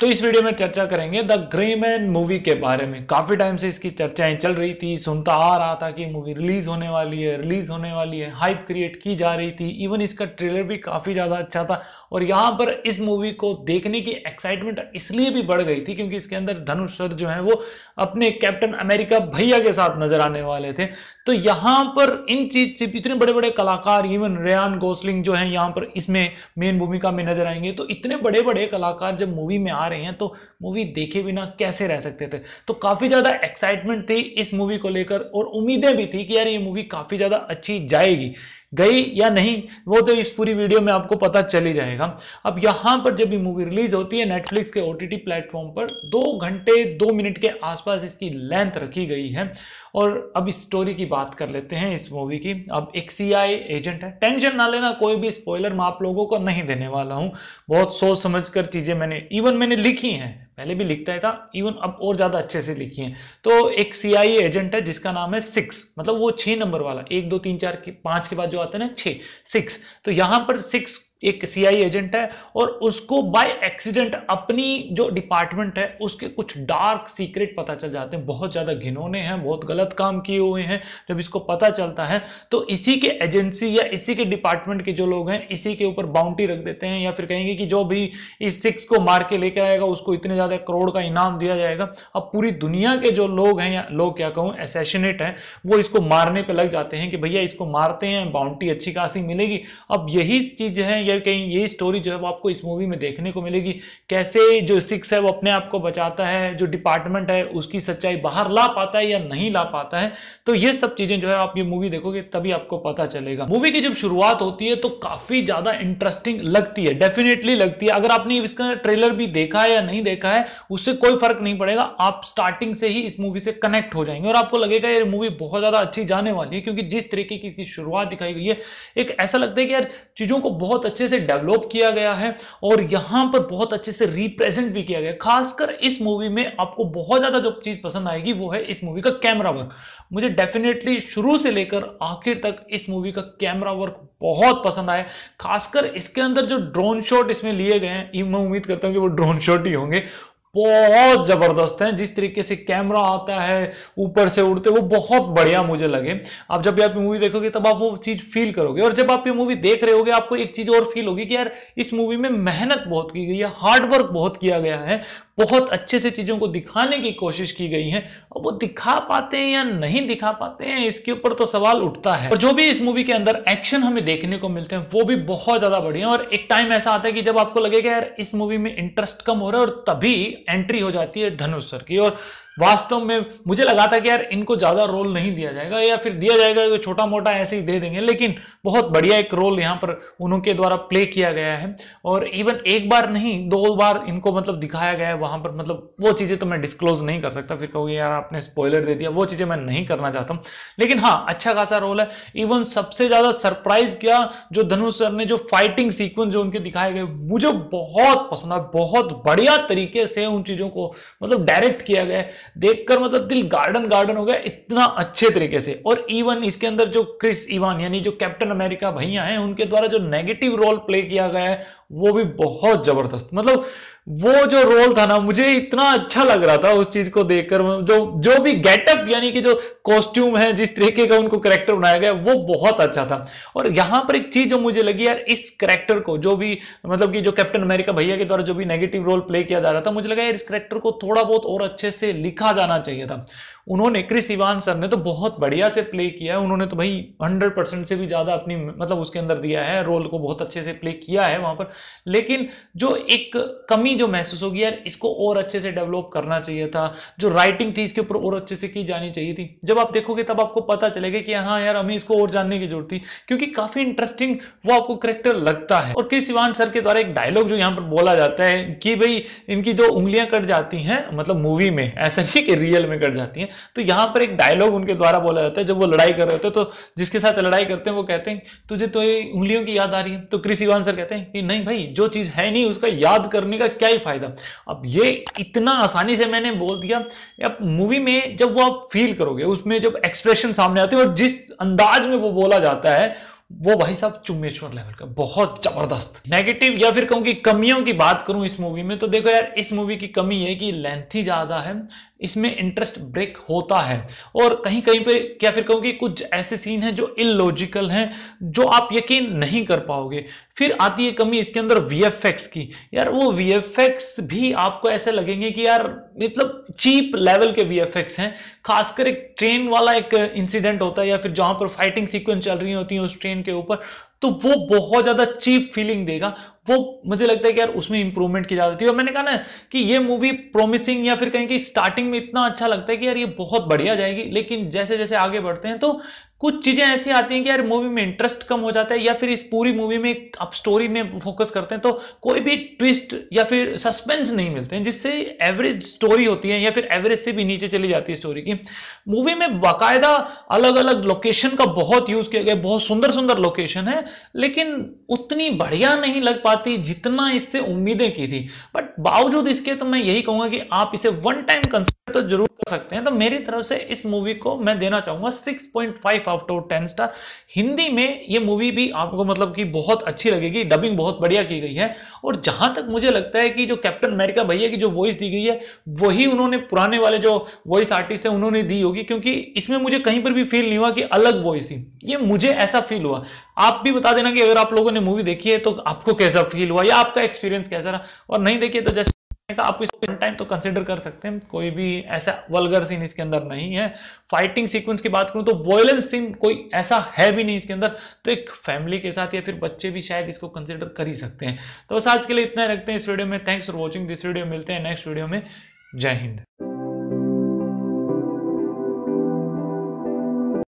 तो इस वीडियो में चर्चा करेंगे द ग्रे मैन मूवी के बारे में काफी टाइम से इसकी चर्चाएं चल रही थी सुनता आ रहा था कि मूवी रिलीज होने वाली है रिलीज होने वाली है हाइप क्रिएट की जा रही थी इवन इसका ट्रेलर भी काफी ज्यादा अच्छा था और यहाँ पर इस मूवी को देखने की एक्साइटमेंट इसलिए भी बढ़ गई थी क्योंकि इसके अंदर धनुष सर जो है वो अपने कैप्टन अमेरिका भैया के साथ नजर आने वाले थे तो यहां पर इन चीज से इतने बड़े बड़े कलाकार इवन रेन गोसलिंग जो है यहां पर इसमें मेन भूमिका में नजर आएंगे तो इतने बड़े बड़े कलाकार जब मूवी में आ रहे हैं तो मूवी देखे बिना कैसे रह सकते थे तो काफी ज्यादा एक्साइटमेंट थी इस मूवी को लेकर और उम्मीदें भी थी कि यार ये मूवी काफी ज्यादा अच्छी जाएगी गई या नहीं वो तो इस पूरी वीडियो में आपको पता चल ही जाएगा अब यहाँ पर जब ये मूवी रिलीज होती है नेटफ्लिक्स के ओ प्लेटफॉर्म पर दो घंटे दो मिनट के आसपास इसकी लेंथ रखी गई है और अब इस स्टोरी की बात कर लेते हैं इस मूवी की अब एक सी एजेंट है टेंशन ना लेना कोई भी स्पॉयलर मैं आप लोगों को नहीं देने वाला हूँ बहुत सोच समझ कर चीज़ें मैंने इवन मैंने लिखी हैं पहले भी लिखता था इवन अब और ज़्यादा अच्छे से लिखी है तो एक सी एजेंट है जिसका नाम है सिक्स मतलब वो छह नंबर वाला एक दो तीन चार के के बाद जो आता है ना छे सिक्स तो यहाँ पर सिक्स एक सीआई एजेंट है और उसको बाय एक्सीडेंट अपनी जो डिपार्टमेंट है उसके कुछ डार्क सीक्रेट पता चल जाते हैं बहुत ज़्यादा घिनौने हैं बहुत गलत काम किए हुए हैं जब इसको पता चलता है तो इसी के एजेंसी या इसी के डिपार्टमेंट के जो लोग हैं इसी के ऊपर बाउंड्री रख देते हैं या फिर कहेंगे कि जो भी इस सिक्स को मार के लेके आएगा उसको इतने ज़्यादा करोड़ का इनाम दिया जाएगा अब पूरी दुनिया के जो लोग हैं या लोग क्या कहूँ एसेशनेट हैं वो इसको मारने पर लग जाते हैं कि भैया इसको मारते हैं बाउंड्री अच्छी खासी मिलेगी अब यही चीज़ है या या कहीं ये स्टोरी जो है वो आपको इस मूवी में देखने को मिलेगी कैसे जो सिक्स है वो अपने आप को बचाता है जो डिपार्टमेंट है उसकी सच्चाई बाहर ला पाता है या नहीं ला पाता है तो ये सब चीजें जो है आप ये मूवी देखोगे तभी आपको पता चलेगा मूवी की जब शुरुआत होती है तो काफी ज्यादा इंटरेस्टिंग लगती है डेफिनेटली लगती है अगर आपने इसका ट्रेलर भी देखा है या नहीं देखा है उससे कोई फर्क नहीं पड़ेगा आप स्टार्टिंग से ही इस मूवी से कनेक्ट हो जाएंगे और आपको लगेगा ये मूवी बहुत ज्यादा अच्छी जाने वाली है क्योंकि जिस तरीके की इसकी शुरुआत दिखाई गई है एक ऐसा लगता है कि यार चीजों को बहुत अच्छे अच्छे से डेवलप किया गया है और यहां पर बहुत अच्छे से रिप्रेजेंट भी किया गया खासकर इस मूवी में आपको बहुत ज़्यादा जो चीज़ पसंद आएगी वो है इस मूवी का कैमरा वर्क मुझे डेफिनेटली शुरू से लेकर आखिर तक इस मूवी का कैमरा वर्क बहुत पसंद आया खासकर इसके अंदर जो ड्रोन शॉट इसमें लिए गए हैं मैं उम्मीद करता हूं कि वो ड्रोन शॉट ही होंगे बहुत ज़बरदस्त हैं जिस तरीके से कैमरा आता है ऊपर से उड़ते वो बहुत बढ़िया मुझे लगे आप जब भी आप मूवी देखोगे तब आप वो चीज़ फील करोगे और जब आप ये मूवी देख रहे होगे आपको एक चीज़ और फील होगी कि यार इस मूवी में मेहनत बहुत की गई है हार्डवर्क बहुत किया गया है बहुत अच्छे से चीज़ों को दिखाने की कोशिश की गई है अब वो दिखा पाते हैं या नहीं दिखा पाते हैं इसके ऊपर तो सवाल उठता है और जो भी इस मूवी के अंदर एक्शन हमें देखने को मिलते हैं वो भी बहुत ज़्यादा बढ़िया और एक टाइम ऐसा आता है कि जब आपको लगेगा यार इस मूवी में इंटरेस्ट कम हो रहा है और तभी एंट्री हो जाती है धनुष सर की और वास्तव में मुझे लगा था कि यार इनको ज़्यादा रोल नहीं दिया जाएगा या फिर दिया जाएगा कि छोटा मोटा ऐसे ही दे देंगे लेकिन बहुत बढ़िया एक रोल यहाँ पर उनके द्वारा प्ले किया गया है और इवन एक बार नहीं दो बार इनको मतलब दिखाया गया है वहां पर मतलब वो चीज़ें तो मैं डिस्क्लोज नहीं कर सकता फिर कहोगे यार आपने स्पॉयलर दे दिया वो चीज़ें मैं नहीं करना चाहता हूँ लेकिन हाँ अच्छा खासा रोल है इवन सबसे ज़्यादा सरप्राइज किया जो धनुष सर ने जो फाइटिंग सीक्वेंस जो उनके दिखाए गए मुझे बहुत पसंद आया बहुत बढ़िया तरीके से उन चीज़ों को मतलब डायरेक्ट किया गया है देखकर मतलब दिल गार्डन गार्डन हो गया इतना अच्छे तरीके से और इवन इसके अंदर जो क्रिस इवान यानी जो कैप्टन अमेरिका भैया हैं उनके द्वारा जो नेगेटिव रोल प्ले किया गया है वो भी बहुत जबरदस्त मतलब वो जो रोल था ना मुझे इतना अच्छा लग रहा था उस चीज को देखकर जो जो भी गेटअप यानी कि जो कॉस्ट्यूम है जिस तरीके का उनको करेक्टर बनाया गया वो बहुत अच्छा था और यहां पर एक चीज जो मुझे लगी यार इस करेक्टर को जो भी मतलब कि जो कैप्टन अमेरिका भैया के द्वारा जो भी नेगेटिव रोल प्ले किया जा रहा था मुझे लगा यार इस करेक्टर को थोड़ा बहुत और अच्छे से लिखा जाना चाहिए था उन्होंने क्रिस इवान सर ने तो बहुत बढ़िया से प्ले किया है उन्होंने तो भाई हंड्रेड परसेंट से भी ज़्यादा अपनी मतलब उसके अंदर दिया है रोल को बहुत अच्छे से प्ले किया है वहाँ पर लेकिन जो एक कमी जो महसूस होगी यार इसको और अच्छे से डेवलप करना चाहिए था जो राइटिंग थी इसके ऊपर और अच्छे से की जानी चाहिए थी जब आप देखोगे तब आपको पता चलेगा कि हाँ यार हमें इसको और जानने की जरूरत थी क्योंकि काफ़ी इंटरेस्टिंग वो आपको करेक्टर लगता है और क्रिस इवान सर के द्वारा एक डायलॉग जो यहाँ पर बोला जाता है कि भाई इनकी जो उंगलियां कट जाती हैं मतलब मूवी में ऐसा नहीं कि रियल में कट जाती हैं तो यहाँ पर एक डायलॉग उनके द्वारा बोला जाता है जब वो लड़ाई कर रहे होते हैं तो जिसके साथ लड़ाई करते हैं वो कहते हैं तुझे तो उंगलियों की याद आ रही है तो कृषि सर कहते हैं कि नहीं भाई जो चीज़ है नहीं उसका याद करने का क्या ही फायदा अब ये इतना आसानी से मैंने बोल दिया अब मूवी में जब वो आप फील करोगे उसमें जब एक्सप्रेशन सामने आते हैं और जिस अंदाज में वो बोला जाता है वो भाई साहब चुम्बेश्वर लेवल का बहुत जबरदस्त नेगेटिव या फिर कहूँ कि कमियों की बात करूँ इस मूवी में तो देखो यार इस मूवी की कमी है कि लेंथ ही ज़्यादा है इसमें इंटरेस्ट ब्रेक होता है और कहीं कहीं पर क्या फिर कहूँ कि कुछ ऐसे सीन हैं जो इलॉजिकल हैं जो आप यकीन नहीं कर पाओगे फिर आती है कमी इसके अंदर वी की यार वो वी भी आपको ऐसे लगेंगे कि यार मतलब चीप लेवल के वी हैं खासकर एक ट्रेन वाला एक इंसिडेंट होता है या फिर जहाँ पर फाइटिंग सीक्वेंस चल रही होती है उस ट्रेन इनके ऊपर तो वो बहुत ज़्यादा चीप फीलिंग देगा वो मुझे लगता है कि यार उसमें इंप्रूवमेंट की जाती है और मैंने कहा ना कि ये मूवी प्रोमिसिंग या फिर कहीं कि स्टार्टिंग में इतना अच्छा लगता है कि यार ये बहुत बढ़िया जाएगी लेकिन जैसे जैसे आगे बढ़ते हैं तो कुछ चीज़ें ऐसी आती हैं कि यार मूवी में इंटरेस्ट कम हो जाता है या फिर इस पूरी मूवी में आप स्टोरी में फोकस करते हैं तो कोई भी ट्विस्ट या फिर सस्पेंस नहीं मिलते हैं जिससे एवरेज स्टोरी होती है या फिर एवरेज से भी नीचे चली जाती है स्टोरी की मूवी में बाकायदा अलग अलग लोकेशन का बहुत यूज़ किया गया बहुत सुंदर सुंदर लोकेशन है लेकिन उतनी बढ़िया नहीं लग पाती जितना इससे उम्मीदें की थी बट बावजूद इसके तो मैं यही कहूंगा कि आप इसे वन टाइम कंसिडर तो जरूर सकते हैं तो मेरी तरफ से इस मूवी को मैं देना चाहूंगा 6.5 point out of ten star Hindi में ये मूवी भी आपको मतलब कि बहुत अच्छी लगेगी डबिंग बहुत बढ़िया की गई है और जहां तक मुझे लगता है कि जो कैप्टन अमेरिका भैया की जो वॉइस दी गई है वही उन्होंने पुराने वाले जो वॉइस आर्टिस्ट है उन्होंने दी होगी क्योंकि इसमें मुझे कहीं पर भी फील नहीं हुआ कि अलग वॉइस थी ये मुझे ऐसा फील हुआ आप भी बता देना कि अगर आप लोगों ने मूवी देखी है तो आपको कैसा फील हुआ या आपका एक्सपीरियंस कैसा रहा और नहीं देखिए तो जैसे का आप इसको इन टाइम तो कंसिडर कर सकते हैं कोई भी ऐसा वलगर सीन इसके अंदर नहीं है फाइटिंग सीक्वेंस की बात करूं तो वॉयलेंस सीन कोई ऐसा है भी नहीं इसके अंदर तो एक फैमिली के साथ या फिर बच्चे भी शायद इसको कंसिडर कर ही सकते हैं तो बस आज के लिए इतना रखते हैं इस वीडियो में thanks for watching this video मिलते हैं नेक्स्ट वीडियो में जय हिंद